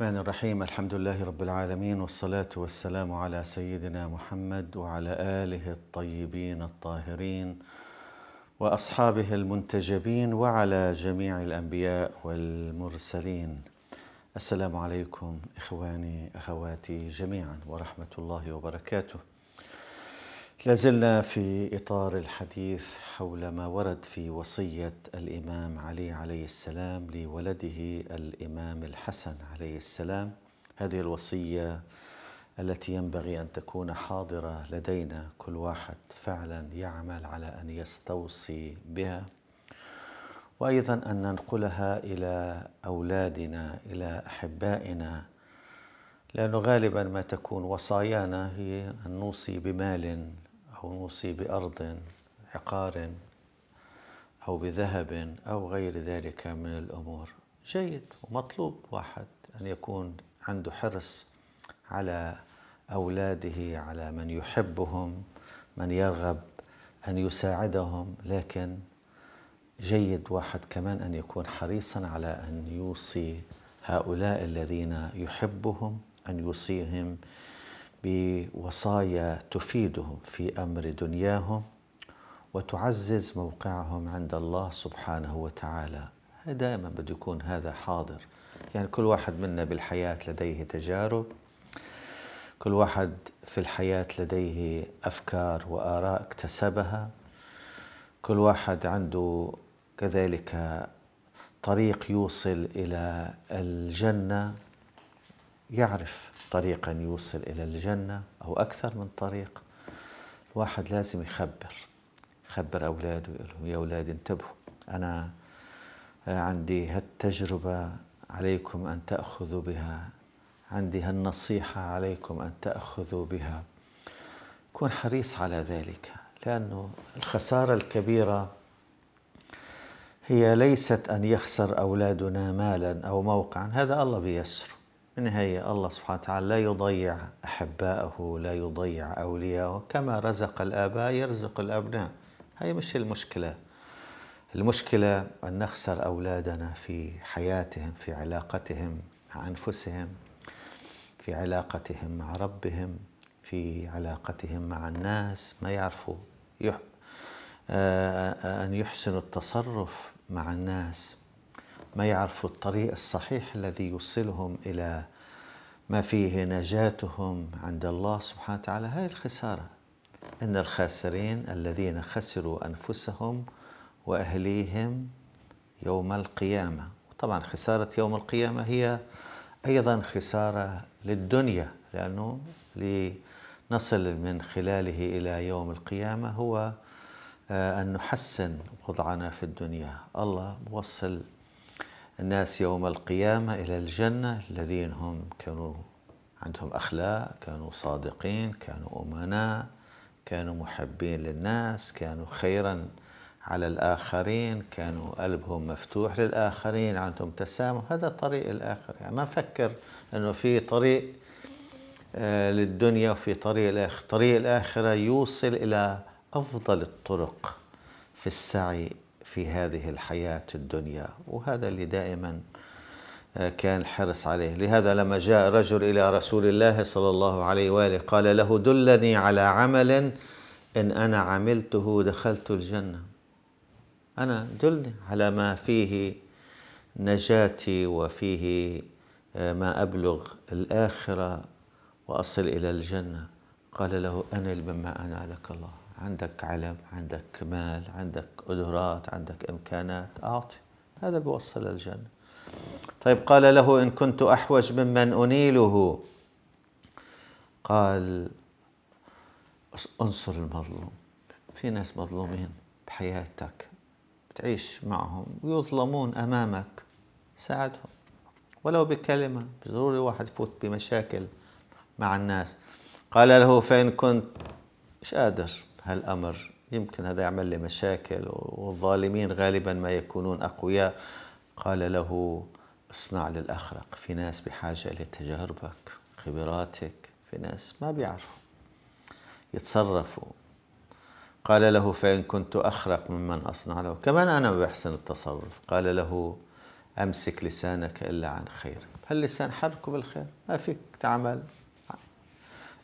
الرحمن الرحيم الحمد لله رب العالمين والصلاة والسلام على سيدنا محمد وعلى آله الطيبين الطاهرين وأصحابه المنتجبين وعلى جميع الأنبياء والمرسلين السلام عليكم إخواني أخواتي جميعا ورحمة الله وبركاته لازلنا في إطار الحديث حول ما ورد في وصية الإمام علي عليه السلام لولده الإمام الحسن عليه السلام هذه الوصية التي ينبغي أن تكون حاضرة لدينا كل واحد فعلا يعمل على أن يستوصي بها وأيضا أن ننقلها إلى أولادنا إلى أحبائنا لأنه غالبا ما تكون وصايانا هي أن نوصي بمال أو نوصي بأرض عقار أو بذهب أو غير ذلك من الأمور جيد ومطلوب واحد أن يكون عنده حرص على أولاده على من يحبهم من يرغب أن يساعدهم لكن جيد واحد كمان أن يكون حريصا على أن يوصي هؤلاء الذين يحبهم أن يوصيهم بوصايا تفيدهم في امر دنياهم وتعزز موقعهم عند الله سبحانه وتعالى دائما بده يكون هذا حاضر يعني كل واحد منا بالحياة لديه تجارب كل واحد في الحياة لديه أفكار وآراء اكتسبها كل واحد عنده كذلك طريق يوصل إلى الجنة يعرف طريقا يوصل إلى الجنة أو أكثر من طريق الواحد لازم يخبر يخبر أولاده يقول لهم يا أولاد انتبهوا أنا عندي هالتجربة عليكم أن تأخذوا بها عندي هالنصيحة عليكم أن تأخذوا بها كون حريص على ذلك لأنه الخسارة الكبيرة هي ليست أن يخسر أولادنا مالا أو موقعا هذا الله بيسره بالنهاية الله سبحانه وتعالى لا يضيع أحباءه لا يضيع أولياءه كما رزق الآباء يرزق الأبناء هي مش المشكلة المشكلة أن نخسر أولادنا في حياتهم في علاقتهم مع أنفسهم في علاقتهم مع ربهم في علاقتهم مع الناس ما يعرفوا يح... آه، آه، آه، أن يحسنوا التصرف مع الناس ما يعرفوا الطريق الصحيح الذي يوصلهم إلى ما فيه نجاتهم عند الله سبحانه وتعالى هاي الخسارة إن الخاسرين الذين خسروا أنفسهم وأهليهم يوم القيامة طبعا خسارة يوم القيامة هي أيضا خسارة للدنيا لأنه لنصل من خلاله إلى يوم القيامة هو آه، أن نحسن وضعنا في الدنيا الله موصل الناس يوم القيامة إلى الجنة الذين هم كانوا عندهم أخلاق كانوا صادقين كانوا أمناء كانوا محبين للناس كانوا خيرا على الآخرين كانوا قلبهم مفتوح للآخرين عندهم تسامح هذا طريق الآخر يعني ما نفكر أنه في طريق آه، للدنيا وفي طريق الآخرة طريق الآخرة يوصل إلى أفضل الطرق في السعي في هذه الحياة الدنيا وهذا اللي دائما آه، كان حرص عليه لهذا لما جاء رجل إلى رسول الله صلى الله عليه وآله قال له دلني على عمل إن أنا عملته دخلت الجنة أنا دلني على ما فيه نجاتي وفيه آه، ما أبلغ الآخرة وأصل إلى الجنة قال له أنا مما أنا لك الله عندك علم عندك مال عندك قدرات عندك إمكانات أعطي هذا بيوصل للجنة طيب قال له إن كنت أحوج ممن أنيله قال انصر المظلوم في ناس مظلومين بحياتك بتعيش معهم ويظلمون أمامك ساعدهم ولو بكلمة ضروري واحد يفوت بمشاكل مع الناس قال له فإن كنت مش قادر هالأمر يمكن هذا يعمل لي مشاكل والظالمين غالبا ما يكونون أقوياء قال له اصنع للأخرق في ناس بحاجة لتجاربك خبراتك في ناس ما بيعرفوا يتصرفوا قال له فإن كنت أخرق ممن أصنع له كمان أنا بحسن التصرف قال له أمسك لسانك إلا عن خير هاللسان حركه بالخير ما فيك تعمل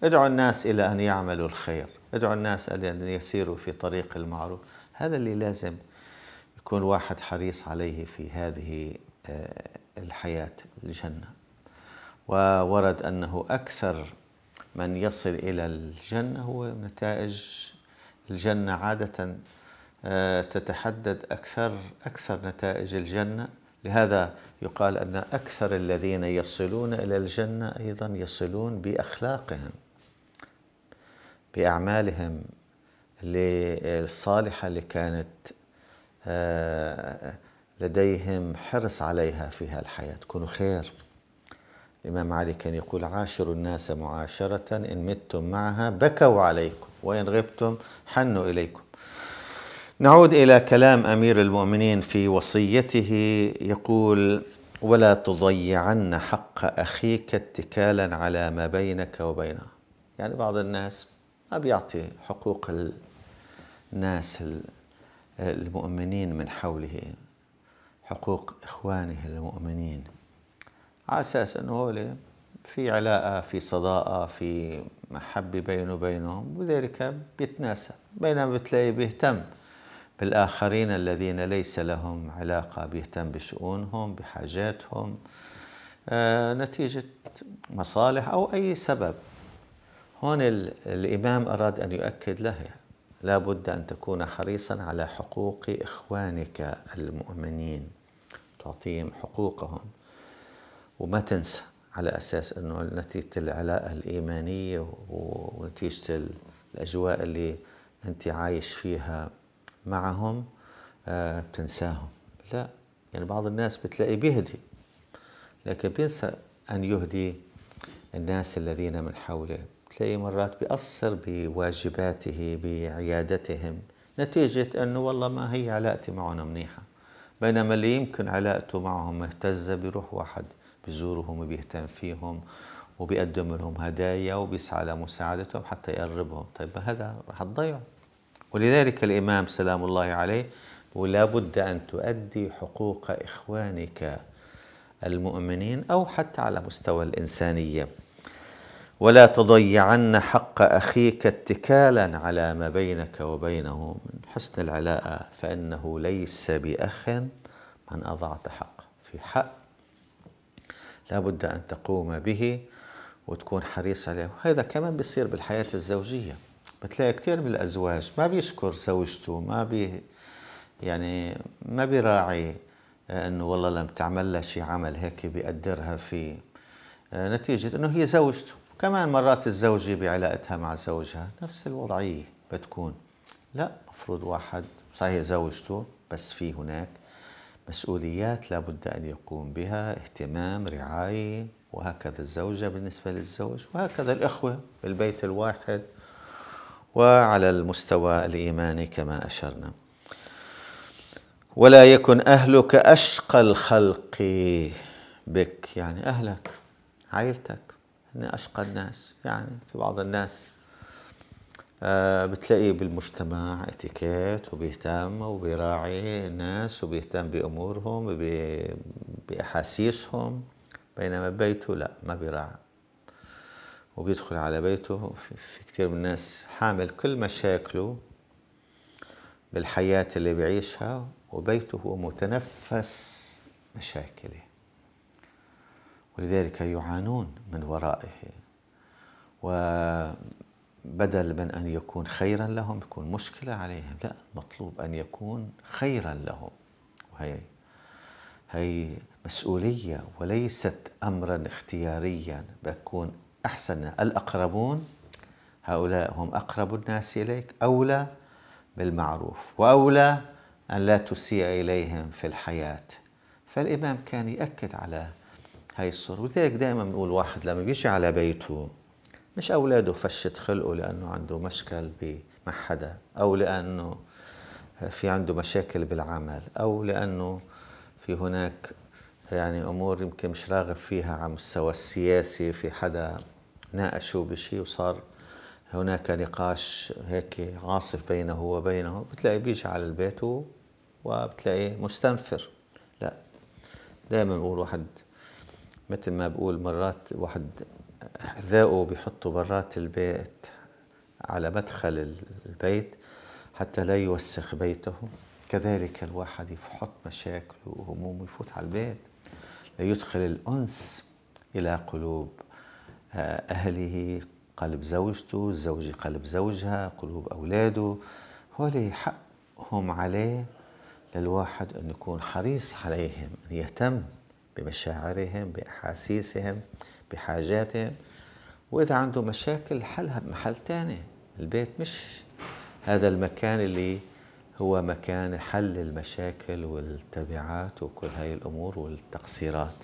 ادعوا الناس إلى أن يعملوا الخير ادعوا الناس إلى أن يسيروا في طريق المعروف هذا اللي لازم يكون واحد حريص عليه في هذه آه، الحياة الجنة وورد أنه أكثر من يصل إلى الجنة هو نتائج الجنة عادة آه، تتحدد أكثر أكثر نتائج الجنة لهذا يقال أن أكثر الذين يصلون إلى الجنة أيضا يصلون بأخلاقهم باعمالهم الصالحه اللي كانت آه، لديهم حرص عليها في هالحياه كونوا خير الإمام علي كان يقول عاشروا الناس معاشرة إن متم معها بكوا عليكم وإن غبتم حنوا إليكم نعود إلى كلام أمير المؤمنين في وصيته يقول ولا تضيعن حق أخيك اتكالا على ما بينك وبينه يعني بعض الناس ما بيعطي حقوق الناس المؤمنين من حوله حقوق إخوانه المؤمنين على أساس أنه هو في علاقة في صداقة في محبة بينه وبينهم وذلك بيتناسى بينما بتلاقي بيهتم بالآخرين الذين ليس لهم علاقة بيهتم بشؤونهم بحاجاتهم آه، نتيجة مصالح أو أي سبب هون الإمام أراد أن يؤكد له لا بد أن تكون حريصا على حقوق إخوانك المؤمنين تعطيهم حقوقهم وما تنسى على أساس أنه نتيجة العلاقة الإيمانية ونتيجة الأجواء اللي أنت عايش فيها معهم آه، بتنساهم لا يعني بعض الناس بتلاقي بيهدي لكن بينسى أن يهدي الناس الذين من حوله تلاقي مرات بيأثر بواجباته بعيادتهم نتيجة أنه والله ما هي علاقتي معهم منيحة بينما اللي يمكن علاقته معهم مهتزة بيروح واحد بزورهم وبيهتم فيهم وبيقدم لهم هدايا وبيسعى لمساعدتهم حتى يقربهم طيب هذا رح تضيعه ولذلك الإمام سلام الله عليه ولا بد أن تؤدي حقوق إخوانك المؤمنين أو حتى على مستوى الإنسانية ولا تضيعن حق اخيك اتكالا على ما بينك وبينه من حسن العلاقه فانه ليس باخ من اضعت حق في حق لابد ان تقوم به وتكون حريص عليه وهذا كمان بيصير بالحياه الزوجيه بتلاقي كثير من الازواج ما بيشكر زوجته ما بي يعني ما بيراعي انه والله لم تعمل لها شيء عمل هيك بيقدرها فيه آه، نتيجه انه هي زوجته كمان مرات الزوجة بعلاقتها مع زوجها نفس الوضعية بتكون لا مفروض واحد صحيح زوجته بس في هناك مسؤوليات لابد أن يقوم بها اهتمام رعاية وهكذا الزوجة بالنسبة للزوج وهكذا الإخوة بالبيت الواحد وعلى المستوى الإيماني كما أشرنا ولا يكن أهلك أشقى الخلق بك يعني أهلك عائلتك من أشقى الناس يعني في بعض الناس آه بتلاقيه بالمجتمع اتيكيت وبيهتم وبيراعي الناس وبيهتم بأمورهم بأحاسيسهم بينما بيته لا ما بيراعي وبيدخل على بيته في كثير من الناس حامل كل مشاكله بالحياة اللي بيعيشها وبيته هو متنفس مشاكله ولذلك يعانون من ورائه وبدل من أن يكون خيرا لهم يكون مشكلة عليهم لا مطلوب أن يكون خيرا لهم وهي هي مسؤولية وليست أمرا اختياريا بكون أحسن الأقربون هؤلاء هم أقرب الناس إليك أولى بالمعروف وأولى أن لا تسيء إليهم في الحياة فالإمام كان يأكد على هاي الصورة ولذلك دائما بنقول واحد لما بيجي على بيته مش أولاده فشة خلقه لأنه عنده مشكل مع حدا أو لأنه في عنده مشاكل بالعمل أو لأنه في هناك يعني أمور يمكن مش راغب فيها على مستوى السياسي في حدا ناقشه بشيء وصار هناك نقاش هيك عاصف بينه وبينه بتلاقي بيجي على البيت وبتلاقيه مستنفر لا دائما بقول واحد مثل ما بقول مرات واحد حذائه بيحطه برات البيت على مدخل البيت حتى لا يوسخ بيته كذلك الواحد يحط مشاكله وهمومه يفوت على البيت ليدخل الأنس إلى قلوب آه، أهله قلب زوجته الزوجة قلب زوجها قلوب أولاده لي حقهم عليه للواحد أن يكون حريص عليهم أن يهتم بمشاعرهم بأحاسيسهم بحاجاتهم وإذا عنده مشاكل حلها بمحل تاني البيت مش هذا المكان اللي هو مكان حل المشاكل والتبعات وكل هاي الأمور والتقصيرات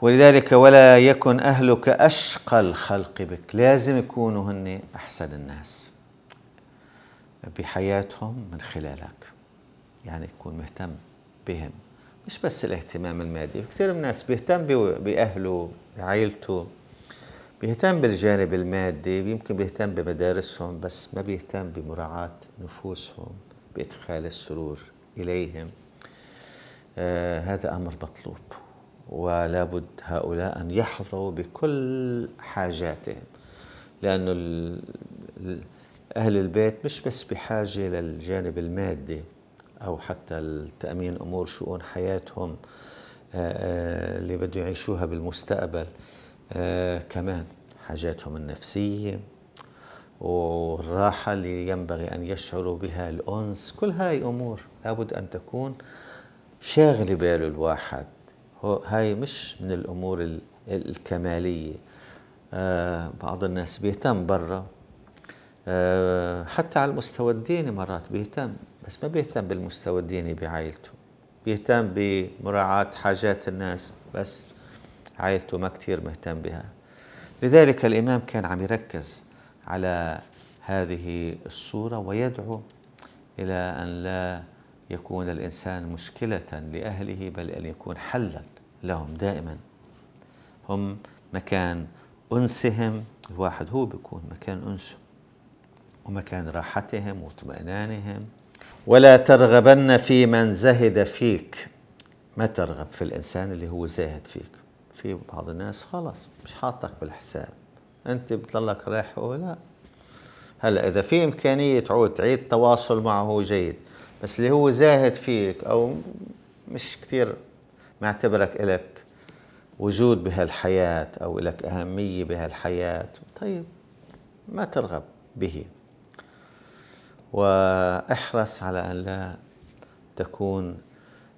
ولذلك ولا يكن أهلك أشقى الخلق بك لازم يكونوا هن أحسن الناس بحياتهم من خلالك يعني تكون مهتم بهم مش بس الاهتمام المادي كثير من الناس بيهتم بأهله بعائلته بيهتم بالجانب المادي يمكن بيهتم بمدارسهم بس ما بيهتم بمراعاة نفوسهم بإدخال السرور إليهم آه هذا أمر مطلوب ولا بد هؤلاء أن يحظوا بكل حاجاتهم لأنه أهل البيت مش بس بحاجة للجانب المادي أو حتى التأمين أمور شؤون حياتهم آه، آه، اللي بده يعيشوها بالمستقبل آه، كمان حاجاتهم النفسية والراحة اللي ينبغي أن يشعروا بها الأنس كل هاي أمور لابد أن تكون شاغل باله الواحد هاي مش من الأمور الكمالية بعض الناس بيهتم برا حتى على المستوى الديني مرات بيهتم بس ما بيهتم بالمستوى الديني بعائلته بيهتم بمراعاة حاجات الناس بس عائلته ما كتير مهتم بها لذلك الإمام كان عم يركز على هذه الصورة ويدعو إلى أن لا يكون الإنسان مشكلة لأهله بل أن يكون حلا لهم دائما هم مكان أنسهم الواحد هو بيكون مكان أنسه ومكان راحتهم واطمئنانهم ولا ترغبن في من زهد فيك ما ترغب في الانسان اللي هو زاهد فيك في بعض الناس خلاص مش حاطك بالحساب انت بتضلك رايح هو لا هلا اذا في امكانيه تعود تعيد تواصل معه جيد بس اللي هو زاهد فيك او مش كثير معتبرك الك وجود بهالحياه او الك اهميه بهالحياه طيب ما ترغب به واحرص على أن لا تكون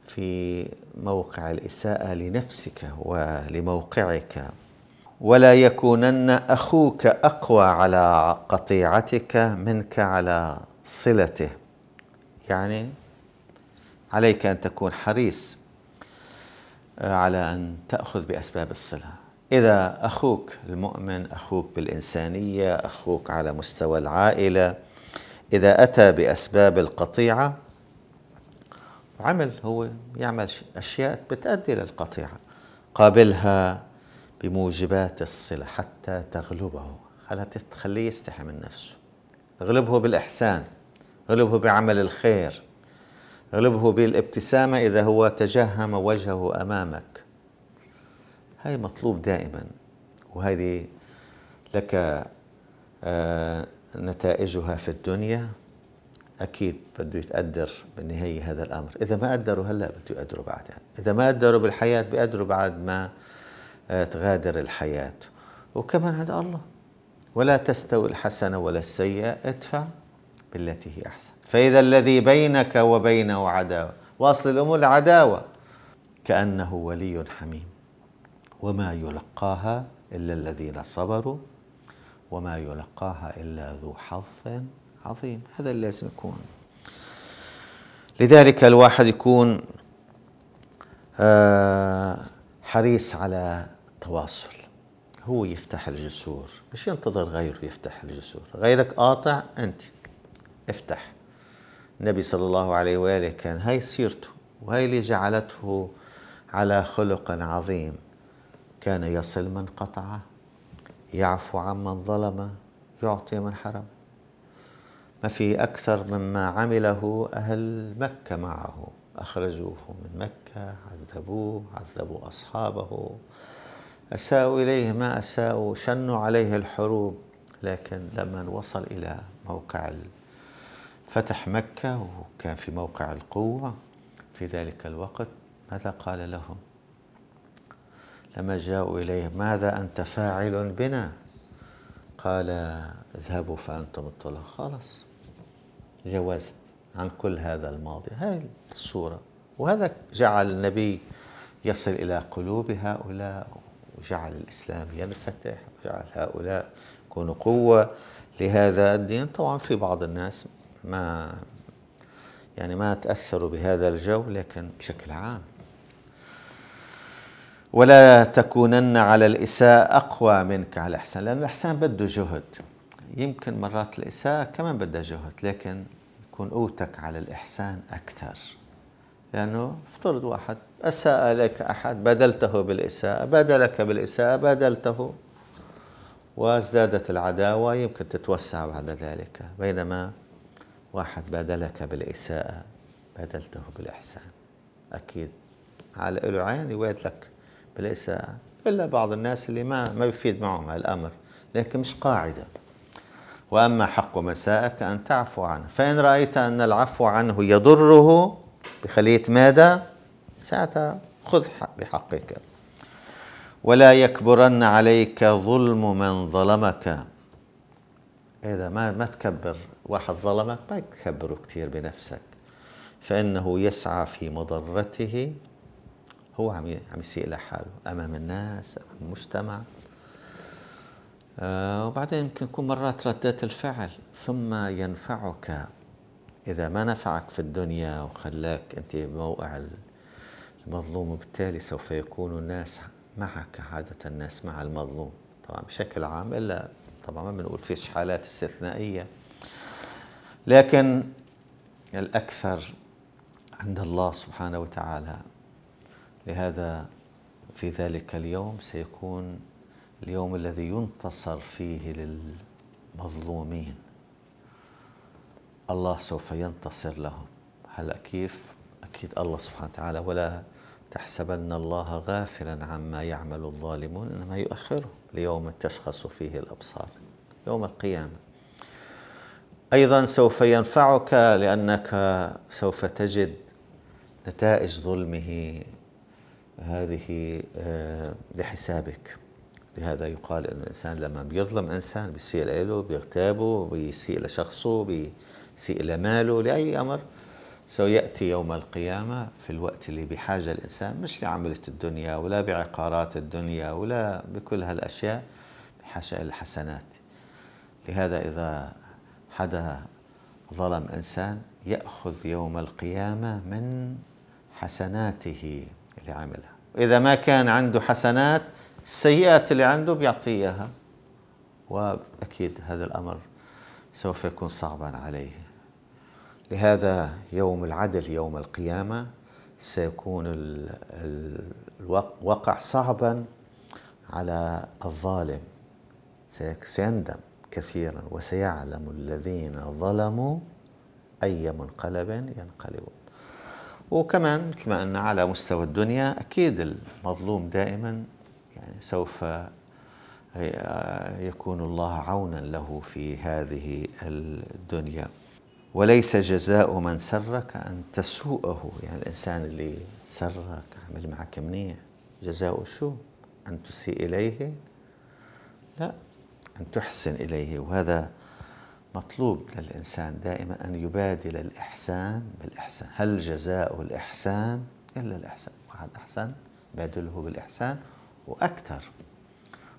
في موقع الإساءة لنفسك ولموقعك ولا يكونن أخوك أقوى على قطيعتك منك على صلته يعني عليك أن تكون حريص آه، على أن تأخذ بأسباب الصلة إذا أخوك المؤمن أخوك بالإنسانية أخوك على مستوى العائلة إذا أتى بأسباب القطيعة عمل هو يعمل أشياء بتأدي للقطيعة قابلها بموجبات الصلة حتى تغلبه هل تخليه يستحي من نفسه غلبه بالإحسان غلبه بعمل الخير غلبه بالابتسامة إذا هو تجهم وجهه أمامك هاي مطلوب دائما وهذه لك آه نتائجها في الدنيا اكيد بده يتقدر بالنهايه هذا الامر، اذا ما قدروا هلا بده يقدروا بعدين، يعني. اذا ما قدروا بالحياه بيقدروا بعد ما آه، تغادر الحياه، وكمان هذا الله ولا تستوي الحسنه ولا السيئه ادفع بالتي هي احسن، فاذا الذي بينك وبينه عداوه، واصل الامور العداوه كانه ولي حميم وما يلقاها الا الذين صبروا وما يلقاها إلا ذو حظ عظيم هذا اللي لازم يكون لذلك الواحد يكون آه، حريص على تواصل هو يفتح الجسور مش ينتظر غيره يفتح الجسور غيرك قاطع أنت افتح النبي صلى الله عليه وآله كان هاي سيرته وهي اللي جعلته على خلق عظيم كان يصل من قطعه يعفو عمن ظلم يعطي من حرم ما في أكثر مما عمله أهل مكة معه أخرجوه من مكة عذبوه عذبوا أصحابه أساءوا إليه ما أساءوا شنوا عليه الحروب لكن لما وصل إلى موقع فتح مكة وكان في موقع القوة في ذلك الوقت ماذا قال لهم لما جاءوا إليه ماذا أنت فاعل بنا قال اذهبوا فأنتم الطلاق خلاص جوزت عن كل هذا الماضي هاي الصورة وهذا جعل النبي يصل إلى قلوب هؤلاء وجعل الإسلام ينفتح وجعل هؤلاء يكونوا قوة لهذا الدين طبعا في بعض الناس ما يعني ما تأثروا بهذا الجو لكن بشكل عام ولا تكونن على الإساءة أقوى منك على الإحسان لأن الإحسان بده جهد يمكن مرات الإساءة كمان بدها جهد لكن يكون قوتك على الإحسان أكثر لأنه افترض واحد أساء لك أحد بادلته بالإساءة بادلك بالإساءة بادلته وازدادت العداوة يمكن تتوسع بعد ذلك بينما واحد بادلك بالإساءة بادلته بالإحسان أكيد على العين يويد لك وليس إلا بعض الناس اللي ما ما يفيد معهم الأمر لكن مش قاعدة وأما حق مساءك أن تعفو عنه فإن رأيت أن العفو عنه يضره بخلية ماذا ساعتها خذ بحقك ولا يكبرن عليك ظلم من ظلمك إذا ما ما تكبر واحد ظلمك ما تكبره كثير بنفسك فإنه يسعى في مضرته هو عم عم يسيء لحاله امام الناس امام المجتمع آه وبعدين يمكن يكون مرات ردات الفعل ثم ينفعك اذا ما نفعك في الدنيا وخلاك انت بموقع المظلوم وبالتالي سوف يكون الناس معك عاده الناس مع المظلوم طبعا بشكل عام الا طبعا ما بنقول فيش حالات استثنائيه لكن الأكثر عند الله سبحانه وتعالى لهذا في ذلك اليوم سيكون اليوم الذي ينتصر فيه للمظلومين الله سوف ينتصر لهم هلا كيف اكيد الله سبحانه وتعالى ولا تحسبن الله غافلا عما يعمل الظالمون انما يؤخره ليوم تشخص فيه الابصار يوم القيامه ايضا سوف ينفعك لانك سوف تجد نتائج ظلمه هذه آه، لحسابك لهذا يقال أن الإنسان لما بيظلم إنسان بيسيء له بيغتابه بيسيء لشخصه بيسيء لماله لأي أمر سيأتي يوم القيامة في الوقت اللي بحاجة الإنسان مش لعملة الدنيا ولا بعقارات الدنيا ولا بكل هالأشياء بحاجة الحسنات لهذا إذا حدا ظلم إنسان يأخذ يوم القيامة من حسناته اللي عاملها إذا ما كان عنده حسنات السيئات اللي عنده بيعطيه إياها وأكيد هذا الأمر سوف يكون صعبا عليه لهذا يوم العدل يوم القيامة سيكون الوقع صعبا على الظالم سيندم كثيرا وسيعلم الذين ظلموا أي منقلب ينقلبون وكمان كما أن على مستوى الدنيا أكيد المظلوم دائما يعني سوف يكون الله عونا له في هذه الدنيا وليس جزاء من سرك أن تسوءه يعني الإنسان اللي سرك عمل معك منيح جزاء شو أن تسيء إليه لا أن تحسن إليه وهذا مطلوب للإنسان دائما أن يبادل الإحسان بالإحسان هل جزاء الإحسان إلا الإحسان واحد أحسن بادله بالإحسان وأكثر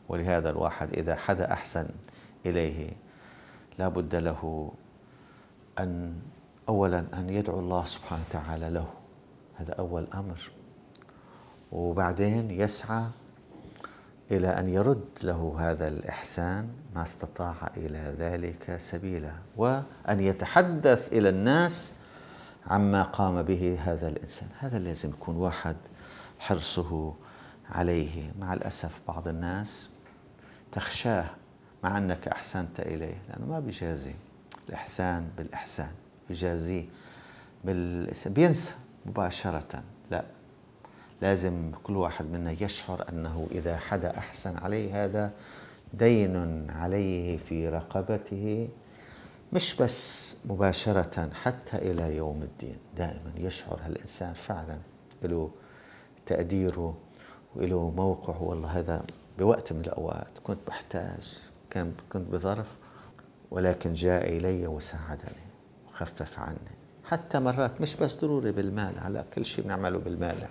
ولهذا الواحد إذا حدا أحسن إليه لابد له أن أولا أن يدعو الله سبحانه وتعالى له هذا أول أمر وبعدين يسعى إلى أن يرد له هذا الإحسان ما استطاع إلى ذلك سبيلا وأن يتحدث إلى الناس عما قام به هذا الإنسان هذا لازم يكون واحد حرصه عليه مع الأسف بعض الناس تخشاه مع أنك أحسنت إليه لأنه ما بيجازي الإحسان بالإحسان يجازيه بال... بينسى مباشرة لا لازم كل واحد منا يشعر أنه إذا حدا أحسن عليه هذا دين عليه في رقبته مش بس مباشرة حتى إلى يوم الدين دائما يشعر هالإنسان فعلا له تقديره وله موقعه والله هذا بوقت من الأوقات كنت بحتاج كان كنت بظرف ولكن جاء إلي وساعدني وخفف عني حتى مرات مش بس ضروري بالمال على كل شيء بنعمله بالمال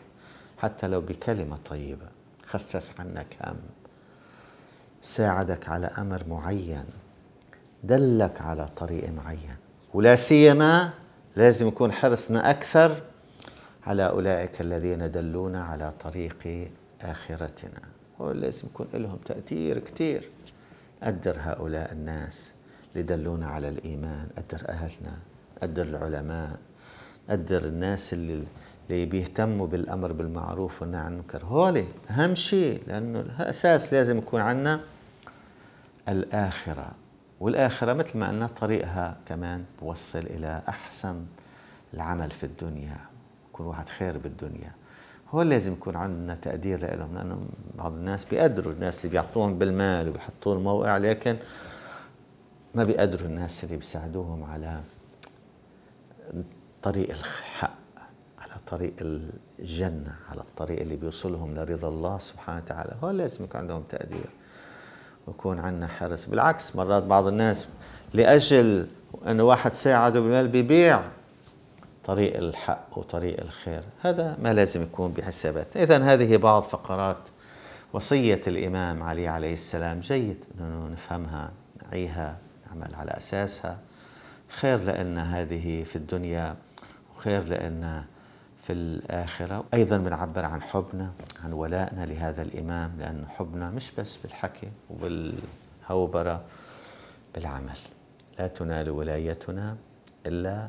حتى لو بكلمة طيبة خفف عنك هم ساعدك على أمر معين دلك على طريق معين ولا سيما لازم يكون حرصنا أكثر على أولئك الذين دلونا على طريق آخرتنا ولازم يكون لهم تأثير كثير قدر هؤلاء الناس اللي دلونا على الإيمان قدر أهلنا قدر العلماء قدر الناس اللي اللي بيهتموا بالامر بالمعروف والنهي عن المنكر هولي اهم شيء لانه اساس لازم يكون عندنا الاخره والاخره مثل ما قلنا طريقها كمان بوصل الى احسن العمل في الدنيا يكون واحد خير بالدنيا هو لازم يكون عندنا تقدير لهم لانه بعض الناس بيقدروا الناس اللي بيعطوهم بالمال وبيحطوا الموقع لكن ما بيقدروا الناس اللي بيساعدوهم على طريق الخير على طريق الجنة على الطريق اللي بيوصلهم لرضا الله سبحانه وتعالى هو لازم يكون عندهم تقدير ويكون عندنا حرص بالعكس مرات بعض الناس لأجل أنه واحد ساعده بالمال بيبيع طريق الحق وطريق الخير هذا ما لازم يكون بحسابات إذا هذه بعض فقرات وصية الإمام علي عليه السلام جيد أنه نفهمها نعيها نعمل على أساسها خير لأن هذه في الدنيا وخير لأن في الآخرة وأيضا بنعبر عن حبنا عن ولائنا لهذا الإمام لأن حبنا مش بس بالحكي وبالهوبرة بالعمل لا تنال ولايتنا إلا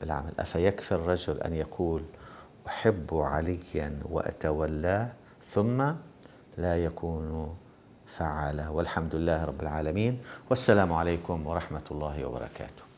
بالعمل أفيكفي الرجل أن يقول أحب عليا وأتولاه ثم لا يكون فعالا والحمد لله رب العالمين والسلام عليكم ورحمة الله وبركاته